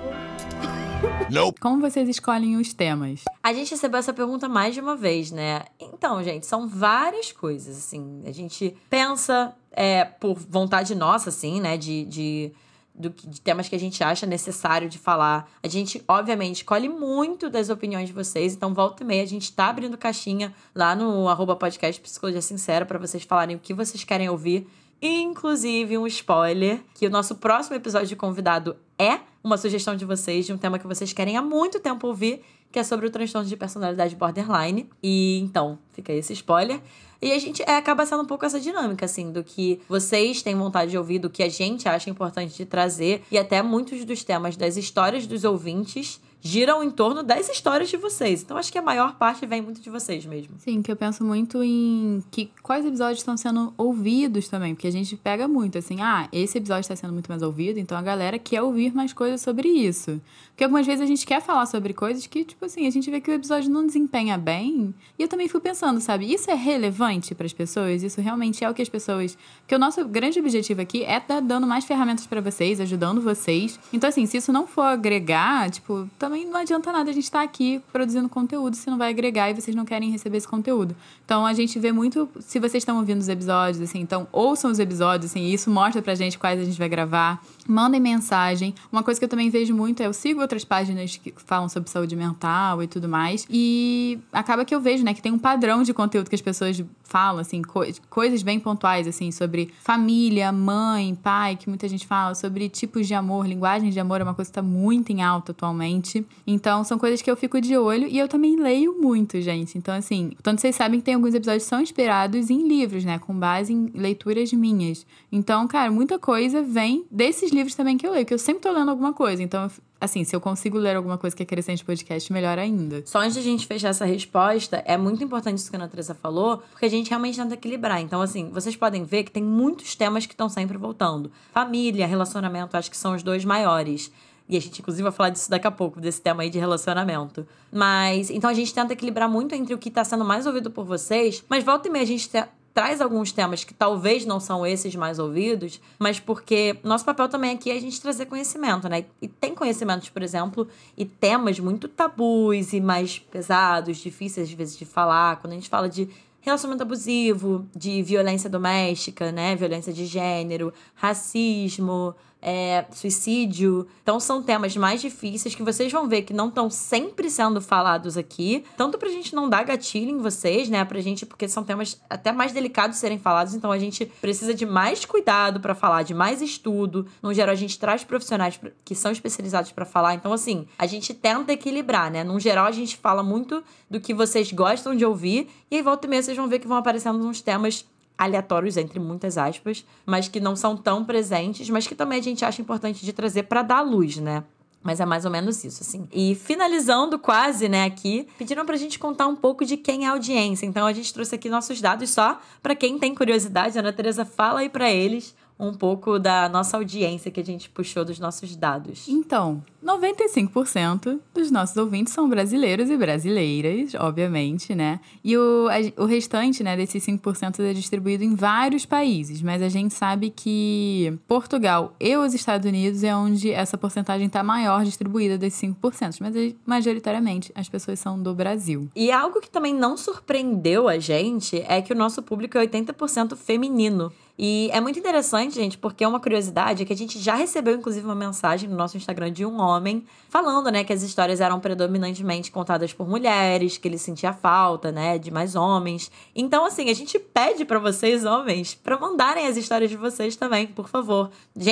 Não. Como vocês escolhem os temas? A gente recebeu essa pergunta mais de uma vez, né? Então, gente, são várias coisas, assim. A gente pensa é, por vontade nossa, assim, né? De, de, do, de temas que a gente acha necessário de falar. A gente, obviamente, escolhe muito das opiniões de vocês. Então, volta e meia, a gente tá abrindo caixinha lá no arroba podcast Psicologia Sincera para vocês falarem o que vocês querem ouvir Inclusive, um spoiler: que o nosso próximo episódio de convidado é uma sugestão de vocês de um tema que vocês querem há muito tempo ouvir, que é sobre o transtorno de personalidade borderline. E então, fica esse spoiler. E a gente é, acaba sendo um pouco essa dinâmica, assim, do que vocês têm vontade de ouvir, do que a gente acha importante de trazer, e até muitos dos temas das histórias dos ouvintes giram em torno das histórias de vocês. Então acho que a maior parte vem muito de vocês mesmo. Sim, que eu penso muito em que quais episódios estão sendo ouvidos também, porque a gente pega muito assim, ah, esse episódio está sendo muito mais ouvido, então a galera quer ouvir mais coisas sobre isso. Porque algumas vezes a gente quer falar sobre coisas que, tipo assim, a gente vê que o episódio não desempenha bem, e eu também fico pensando, sabe, isso é relevante para as pessoas? Isso realmente é o que as pessoas, Que o nosso grande objetivo aqui é estar tá dando mais ferramentas para vocês, ajudando vocês. Então assim, se isso não for agregar, tipo, também tá também não adianta nada a gente estar tá aqui produzindo conteúdo se não vai agregar e vocês não querem receber esse conteúdo. Então a gente vê muito se vocês estão ouvindo os episódios, assim, então ouçam os episódios, assim, isso mostra pra gente quais a gente vai gravar, mandem mensagem. Uma coisa que eu também vejo muito é eu sigo outras páginas que falam sobre saúde mental e tudo mais. E acaba que eu vejo, né, que tem um padrão de conteúdo que as pessoas falam, assim, co coisas bem pontuais, assim, sobre família, mãe, pai, que muita gente fala, sobre tipos de amor, linguagem de amor é uma coisa que tá muito em alta atualmente. Então, são coisas que eu fico de olho e eu também leio muito, gente. Então, assim, tanto vocês sabem que tem alguns episódios que são inspirados em livros, né, com base em leituras minhas. Então, cara, muita coisa vem desses livros também que eu leio, que eu sempre tô lendo alguma coisa. Então, assim, se eu consigo ler alguma coisa que acrescente é podcast, melhor ainda. Só antes da a gente fechar essa resposta, é muito importante isso que a Natressa falou, porque a gente realmente tenta equilibrar. Então, assim, vocês podem ver que tem muitos temas que estão sempre voltando. Família, relacionamento, acho que são os dois maiores. E a gente, inclusive, vai falar disso daqui a pouco, desse tema aí de relacionamento. Mas, então a gente tenta equilibrar muito entre o que está sendo mais ouvido por vocês, mas volta e meia a gente traz alguns temas que talvez não são esses mais ouvidos, mas porque nosso papel também aqui é a gente trazer conhecimento, né? E tem conhecimentos, por exemplo, e temas muito tabus e mais pesados, difíceis às vezes de falar. Quando a gente fala de relacionamento abusivo, de violência doméstica, né? Violência de gênero, racismo, é, suicídio. Então são temas mais difíceis que vocês vão ver que não estão sempre sendo falados aqui. Tanto pra gente não dar gatilho em vocês, né? Pra gente, porque são temas até mais delicados de serem falados, então a gente precisa de mais cuidado para falar, de mais estudo. No geral, a gente traz profissionais que são especializados para falar. Então, assim, a gente tenta equilibrar, né? No geral, a gente fala muito do que vocês gostam de ouvir, e aí volta e meia vocês vão ver que vão aparecendo uns temas aleatórios entre muitas aspas, mas que não são tão presentes, mas que também a gente acha importante de trazer para dar luz, né? Mas é mais ou menos isso, assim. E finalizando quase, né, aqui, pediram pra gente contar um pouco de quem é a audiência. Então a gente trouxe aqui nossos dados só para quem tem curiosidade. Ana Teresa fala aí para eles um pouco da nossa audiência que a gente puxou dos nossos dados. Então, 95% dos nossos ouvintes são brasileiros e brasileiras, obviamente, né? E o, a, o restante, né, desses 5% é distribuído em vários países, mas a gente sabe que Portugal e os Estados Unidos é onde essa porcentagem está maior distribuída desses 5%, mas majoritariamente as pessoas são do Brasil. E algo que também não surpreendeu a gente é que o nosso público é 80% feminino. E é muito interessante, gente, porque é uma curiosidade é que a gente já recebeu, inclusive, uma mensagem no nosso Instagram de um homem falando, né, que as histórias eram predominantemente contadas por mulheres, que ele sentia falta, né, de mais homens. Então, assim, a gente pede para vocês, homens, para mandarem as histórias de vocês também, por favor.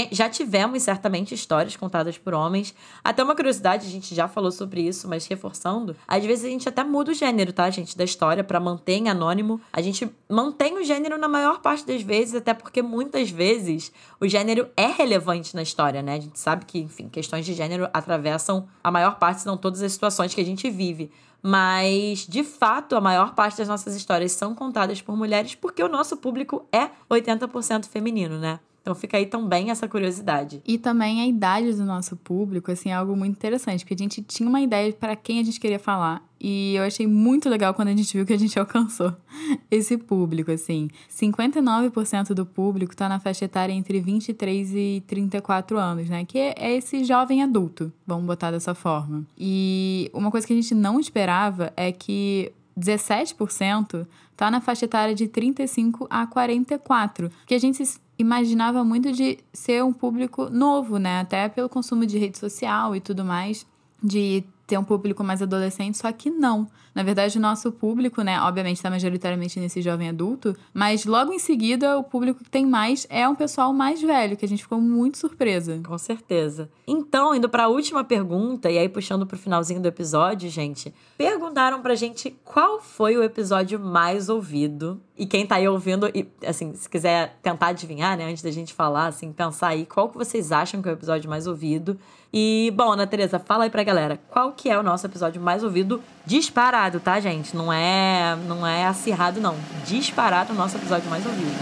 Já tivemos, certamente, histórias contadas por homens. Até uma curiosidade, a gente já falou sobre isso, mas reforçando, às vezes a gente até muda o gênero, tá, gente, da história para manter em anônimo. A gente mantém o gênero na maior parte das vezes, até porque muitas vezes o gênero é relevante na história, né? A gente sabe que, enfim, questões de gênero atravessam a maior parte, se não todas as situações que a gente vive. Mas, de fato, a maior parte das nossas histórias são contadas por mulheres porque o nosso público é 80% feminino, né? Então fica aí também essa curiosidade. E também a idade do nosso público, assim, é algo muito interessante, porque a gente tinha uma ideia para quem a gente queria falar. E eu achei muito legal quando a gente viu que a gente (laughs) alcançou esse público, assim. 59% do público está na faixa etária entre 23 e 34 anos, né? Que é esse jovem adulto, vamos botar dessa forma. E uma coisa que a gente não esperava é que 17% está na faixa etária de 35 a 44, que a gente se imaginava muito de ser um público novo, né? Até pelo consumo de rede social e tudo mais, de ter um público mais adolescente, só que não. Na verdade, o nosso público, né, obviamente está majoritariamente nesse jovem adulto, mas logo em seguida o público que tem mais é um pessoal mais velho, que a gente ficou muito surpresa. Com certeza. Então, indo para a última pergunta e aí puxando para o finalzinho do episódio, gente, perguntaram pra gente qual foi o episódio mais ouvido. E quem tá aí ouvindo e assim, se quiser tentar adivinhar, né, antes da gente falar, assim, pensar aí qual que vocês acham que é o episódio mais ouvido. E bom, Ana Teresa, fala aí pra galera, qual que é o nosso episódio mais ouvido Disparado, tá, gente? Não é, não é acirrado, não. Disparado o nosso episódio mais ouvido.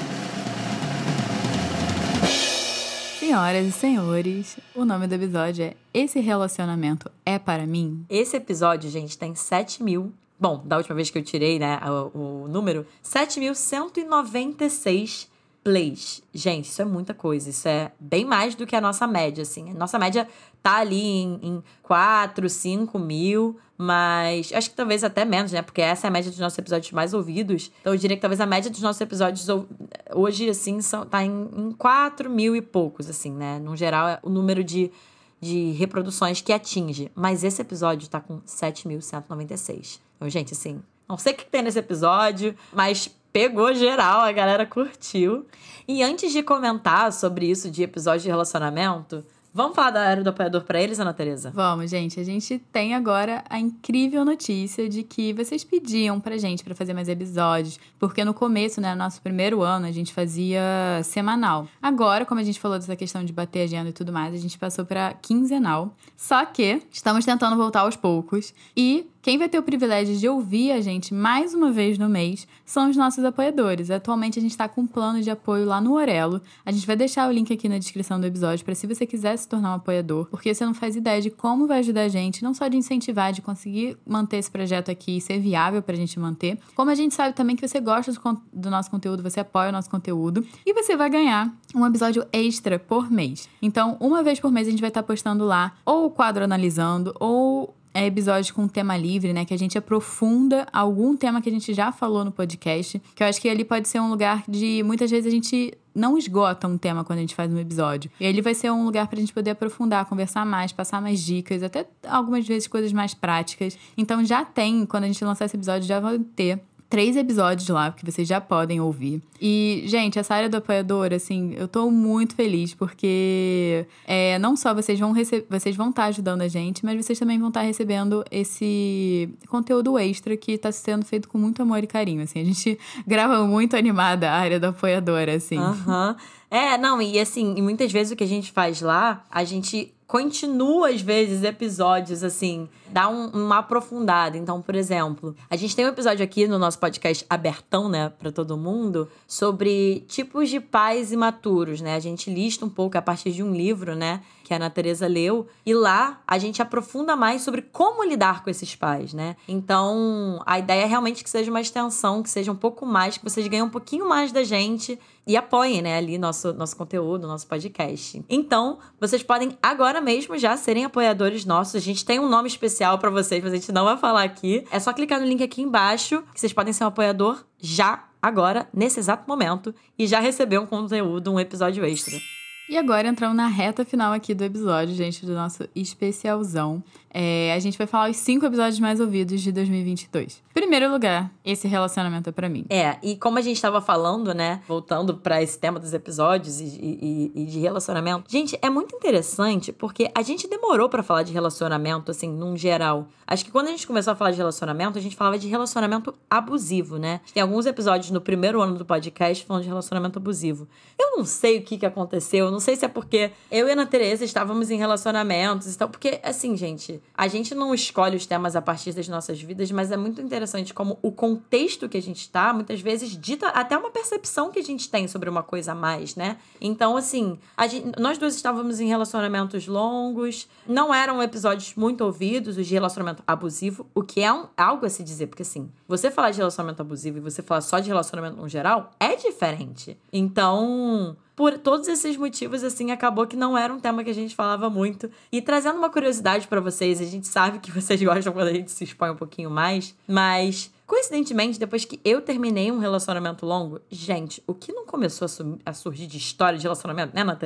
Senhoras e senhores, o nome do episódio é Esse Relacionamento é para mim? Esse episódio, gente, tem 7 mil. Bom, da última vez que eu tirei, né, o, o número, 7.196 plays. Gente, isso é muita coisa. Isso é bem mais do que a nossa média, assim. Nossa média tá ali em, em 4, 5 mil mas acho que talvez até menos, né? Porque essa é a média dos nossos episódios mais ouvidos. Então eu diria que talvez a média dos nossos episódios hoje, assim, são, tá em, em 4 mil e poucos, assim, né? No geral, é o número de, de reproduções que atinge. Mas esse episódio tá com 7.196. Então, gente, assim, não sei o que tem nesse episódio, mas pegou geral, a galera curtiu. E antes de comentar sobre isso de episódio de relacionamento, Vamos falar da Era do Apoiador para eles, Ana Tereza? Vamos, gente. A gente tem agora a incrível notícia de que vocês pediam pra gente para fazer mais episódios, porque no começo, né, nosso primeiro ano, a gente fazia semanal. Agora, como a gente falou dessa questão de bater agenda e tudo mais, a gente passou para quinzenal. Só que estamos tentando voltar aos poucos e quem vai ter o privilégio de ouvir a gente mais uma vez no mês são os nossos apoiadores. Atualmente a gente está com um plano de apoio lá no Orelo. A gente vai deixar o link aqui na descrição do episódio para se você quiser se tornar um apoiador, porque você não faz ideia de como vai ajudar a gente, não só de incentivar, de conseguir manter esse projeto aqui e ser viável para a gente manter, como a gente sabe também que você gosta do nosso conteúdo, você apoia o nosso conteúdo e você vai ganhar um episódio extra por mês. Então, uma vez por mês a gente vai estar tá postando lá ou o quadro analisando ou é, episódios com tema livre, né? Que a gente aprofunda algum tema que a gente já falou no podcast. Que eu acho que ali pode ser um lugar de muitas vezes a gente não esgota um tema quando a gente faz um episódio. E ele vai ser um lugar pra gente poder aprofundar, conversar mais, passar mais dicas, até algumas vezes coisas mais práticas. Então já tem, quando a gente lançar esse episódio, já vão ter três episódios lá que vocês já podem ouvir. E, gente, essa área do apoiador, assim, eu tô muito feliz, porque é, não só vocês vão receber, vocês vão estar tá ajudando a gente, mas vocês também vão estar tá recebendo esse conteúdo extra que tá sendo feito com muito amor e carinho, assim. A gente (laughs) grava muito animada a área do apoiador, assim. Uhum. É, não, e assim, e muitas vezes o que a gente faz lá, a gente continua, às vezes, episódios, assim, dá um, uma aprofundada. Então, por exemplo, a gente tem um episódio aqui no nosso podcast abertão, né, pra todo mundo, sobre tipos de pais imaturos, né? A gente lista um pouco a partir de um livro, né, que a Ana Teresa leu, e lá a gente aprofunda mais sobre como lidar com esses pais, né? Então, a ideia é realmente que seja uma extensão, que seja um pouco mais, que vocês ganhem um pouquinho mais da gente e apoiem, né, ali nosso nosso conteúdo, nosso podcast. Então, vocês podem agora mesmo já serem apoiadores nossos. A gente tem um nome especial para vocês, mas a gente não vai falar aqui. É só clicar no link aqui embaixo que vocês podem ser um apoiador já agora, nesse exato momento, e já recebeu um conteúdo, um episódio extra. E agora entramos na reta final aqui do episódio, gente, do nosso especialzão. É, a gente vai falar os cinco episódios mais ouvidos de 2022. Primeiro lugar, esse relacionamento é para mim. É, e como a gente estava falando, né? Voltando para esse tema dos episódios e, e, e, de relacionamento. Gente, é muito interessante porque a gente demorou para falar de relacionamento, assim, num geral. Acho que quando a gente começou a falar de relacionamento, a gente falava de relacionamento abusivo, né? Tem alguns episódios no primeiro ano do podcast falando de relacionamento abusivo. Eu não sei o que, que aconteceu, não sei se é porque eu e a Ana Tereza estávamos em relacionamentos e tal, porque, assim, gente a gente não escolhe os temas a partir das nossas vidas, mas é muito interessante como o contexto que a gente está muitas vezes dita até uma percepção que a gente tem sobre uma coisa a mais, né? Então, assim, gente, nós dois estávamos em relacionamentos longos, não eram episódios muito ouvidos, os de relacionamento abusivo, o que é um, é algo a se dizer, porque assim, você falar de relacionamento abusivo e você falar só de relacionamento no geral é diferente. Então, por todos esses motivos, assim, acabou que não era um tema que a gente falava muito. E trazendo uma curiosidade para vocês, a gente sabe que (laughs) vocês gostam quando a gente se expõe um pouquinho mais, mas Coincidentemente, depois que eu terminei um relacionamento longo, gente, o que não começou a, a surgir de história de relacionamento, né, Ana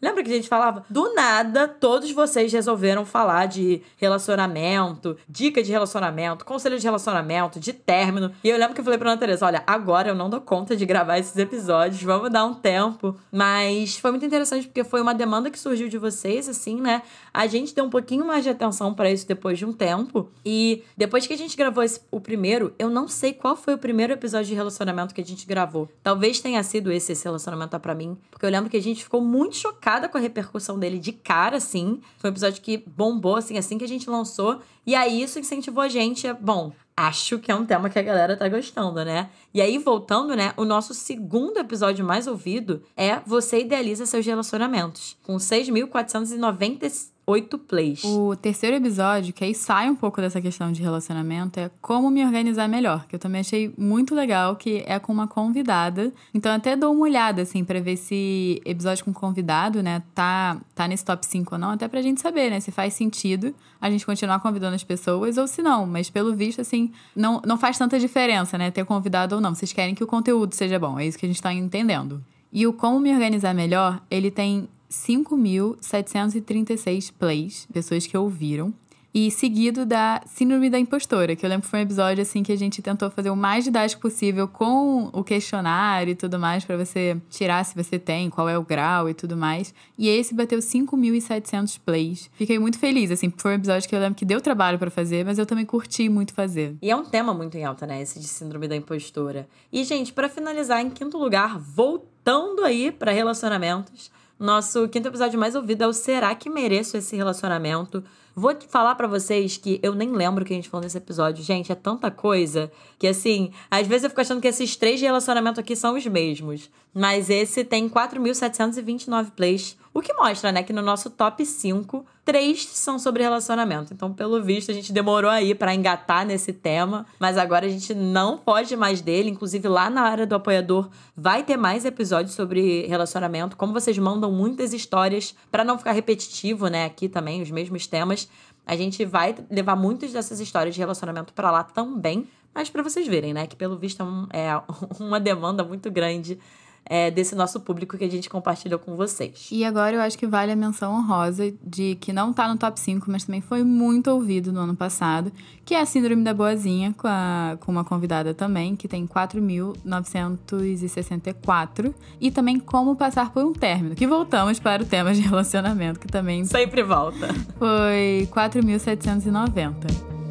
Lembra que a gente falava? Do nada, todos vocês resolveram falar de relacionamento, dica de relacionamento, conselho de relacionamento, de término. E eu lembro que eu falei pra Ana Teresa: olha, agora eu não dou conta de gravar esses episódios, vamos dar um tempo. Mas foi muito interessante porque foi uma demanda que surgiu de vocês, assim, né? A gente deu um pouquinho mais de atenção para isso depois de um tempo. E depois que a gente gravou esse, o primeiro, eu não sei qual foi o primeiro episódio de relacionamento que a gente gravou. Talvez tenha sido esse, esse relacionamento para pra mim. Porque eu lembro que a gente ficou muito chocada com a repercussão dele de cara, assim. Foi um episódio que bombou, assim, assim que a gente lançou. E aí isso incentivou a gente. bom, acho que é um tema que a galera tá gostando, né? E aí, voltando, né? O nosso segundo episódio mais ouvido é Você Idealiza Seus Relacionamentos, com 6.490 oito plays. O terceiro episódio, que aí sai um pouco dessa questão de relacionamento, é como me organizar melhor, que eu também achei muito legal, que é com uma convidada. Então até dou uma olhada, assim, pra ver se episódio com convidado, né, tá, tá nesse top 5 ou não, até pra gente saber, né, se faz sentido a gente continuar convidando as pessoas ou se não. Mas pelo visto, assim, não, não faz tanta diferença, né, ter convidado ou não. Vocês querem que o conteúdo seja bom, é isso que a gente tá entendendo. E o como me organizar melhor, ele tem 5.736 plays, pessoas que ouviram. E seguido da Síndrome da Impostora, que eu lembro que foi um episódio assim que a gente tentou fazer o mais didático possível com o questionário e tudo mais, para você tirar se você tem, qual é o grau e tudo mais. E esse bateu 5.700 plays. Fiquei muito feliz, assim, foi um episódio que eu lembro que deu trabalho para fazer, mas eu também curti muito fazer. E é um tema muito em alta, né, esse de Síndrome da Impostora. E, gente, para finalizar, em quinto lugar, voltando aí para relacionamentos. Nosso quinto episódio mais ouvido é o Será que mereço esse relacionamento? Vou falar para vocês que eu nem lembro o que a gente falou nesse episódio. Gente, é tanta coisa que, assim, às vezes eu fico achando que esses três relacionamentos aqui são os mesmos. Mas esse tem 4.729 plays. O que mostra, né, que no nosso top 5, três são sobre relacionamento. Então, pelo visto, a gente demorou aí para engatar nesse tema, mas agora a gente não pode mais dele. Inclusive, lá na área do apoiador vai ter mais episódios sobre relacionamento. Como vocês mandam muitas histórias, para não ficar repetitivo, né, aqui também, os mesmos temas. A gente vai levar muitas dessas histórias de relacionamento para lá também, mas para vocês verem, né, que pelo visto é, um, é (laughs) uma demanda muito grande é, desse nosso público que a gente compartilhou com vocês. E agora eu acho que vale a menção honrosa de que não tá no top 5, mas também foi muito ouvido no ano passado, que é a Síndrome da Boazinha, com, a, com uma convidada também, que tem 4.964, e também Como Passar por um Término, que voltamos para o tema de (laughs) relacionamento, que também. Sempre volta. Foi 4.790.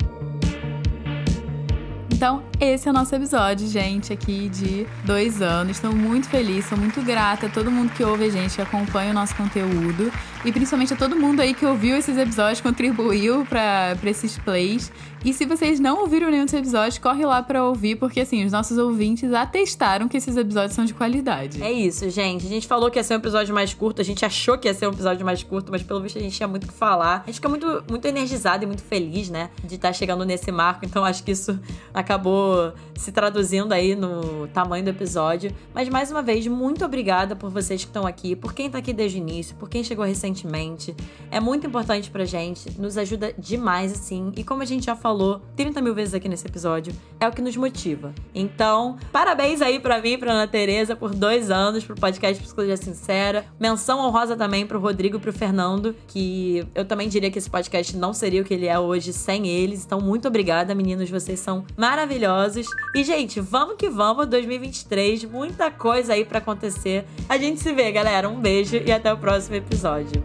Então, esse é o nosso episódio, gente, aqui de dois anos. Estou muito feliz, sou muito grata a todo mundo que ouve a gente, que acompanha o nosso conteúdo e principalmente a todo mundo aí que ouviu esses episódios, contribuiu para esses plays. E se vocês não ouviram nenhum dos episódios, corre lá para ouvir, porque assim, os nossos ouvintes atestaram que esses episódios são de qualidade. É isso, gente. A gente falou que ia ser um episódio mais curto, a gente achou que ia ser um episódio mais curto, mas pelo visto a gente tinha muito o que falar. A gente fica muito, muito energizado e muito feliz, né, de estar tá chegando nesse marco, então acho que isso acabou se traduzindo aí no tamanho do episódio. Mas mais uma vez, muito obrigada por vocês que estão aqui, por quem tá aqui desde o início, por quem chegou recentemente. É muito importante pra gente, nos ajuda demais, assim. E como a gente já falou 30 mil vezes aqui nesse episódio, é o que nos motiva. Então, parabéns aí pra mim, pra Ana Tereza, por dois anos, pro podcast Psicologia Sincera. Menção honrosa também pro Rodrigo e pro Fernando, que eu também diria que esse podcast não seria o que ele é hoje sem eles. Então, muito obrigada, meninos. Vocês são maravilhosos. E, gente, vamos que vamos, 2023, muita coisa aí para acontecer. A gente se vê, galera. Um beijo e até o próximo episódio.